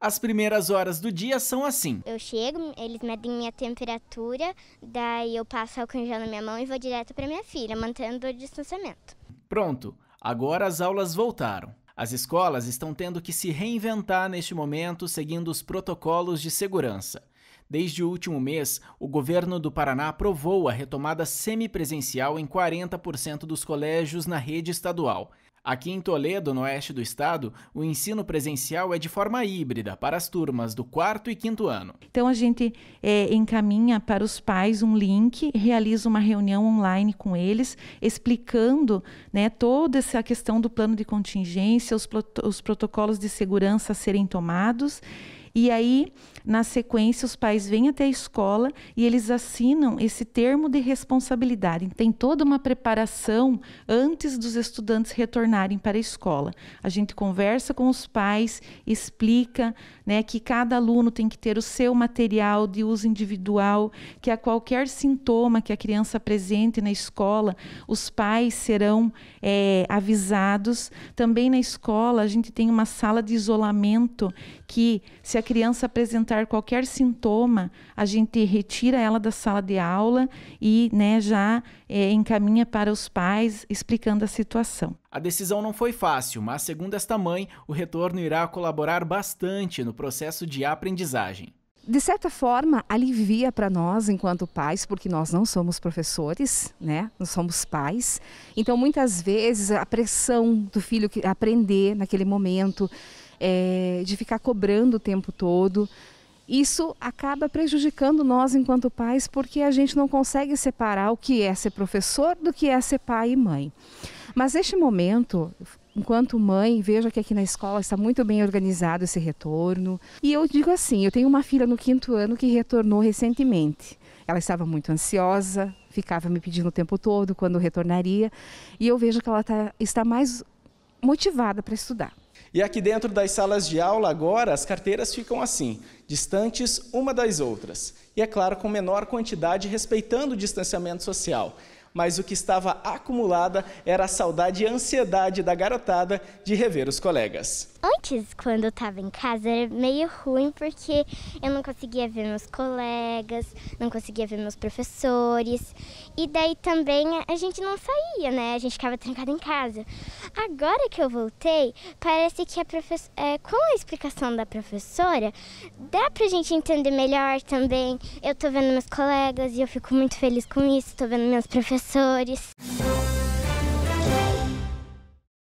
As primeiras horas do dia são assim. Eu chego, eles medem minha temperatura, daí eu passo álcool em gel na minha mão e vou direto para minha filha, mantendo o distanciamento. Pronto, agora as aulas voltaram. As escolas estão tendo que se reinventar neste momento, seguindo os protocolos de segurança. Desde o último mês, o governo do Paraná aprovou a retomada semipresencial em 40% dos colégios na rede estadual. Aqui em Toledo, no oeste do estado, o ensino presencial é de forma híbrida para as turmas do quarto e quinto ano. Então a gente é, encaminha para os pais um link, realiza uma reunião online com eles, explicando né, toda essa questão do plano de contingência, os, prot os protocolos de segurança a serem tomados e aí, na sequência, os pais vêm até a escola e eles assinam esse termo de responsabilidade. Tem toda uma preparação antes dos estudantes retornarem para a escola. A gente conversa com os pais, explica né, que cada aluno tem que ter o seu material de uso individual, que a qualquer sintoma que a criança apresente na escola, os pais serão é, avisados. Também na escola, a gente tem uma sala de isolamento que, se a criança apresentar qualquer sintoma, a gente retira ela da sala de aula e né, já é, encaminha para os pais explicando a situação. A decisão não foi fácil, mas segundo esta mãe, o retorno irá colaborar bastante no processo de aprendizagem de certa forma, alivia para nós enquanto pais, porque nós não somos professores, né? Nós somos pais. Então, muitas vezes, a pressão do filho aprender naquele momento, é, de ficar cobrando o tempo todo. Isso acaba prejudicando nós enquanto pais, porque a gente não consegue separar o que é ser professor do que é ser pai e mãe. Mas neste momento, enquanto mãe, vejo que aqui na escola está muito bem organizado esse retorno. E eu digo assim: eu tenho uma filha no quinto ano que retornou recentemente. Ela estava muito ansiosa, ficava me pedindo o tempo todo quando retornaria. E eu vejo que ela tá, está mais motivada para estudar. E aqui dentro das salas de aula, agora, as carteiras ficam assim, distantes uma das outras. E é claro, com menor quantidade, respeitando o distanciamento social mas o que estava acumulada era a saudade e ansiedade da garotada de rever os colegas. Antes, quando eu estava em casa, era meio ruim porque eu não conseguia ver meus colegas, não conseguia ver meus professores. E daí também a gente não saía, né? A gente ficava trancada em casa. Agora que eu voltei, parece que a é, com a explicação da professora, dá pra gente entender melhor também. Eu tô vendo meus colegas e eu fico muito feliz com isso, tô vendo meus professores そうです。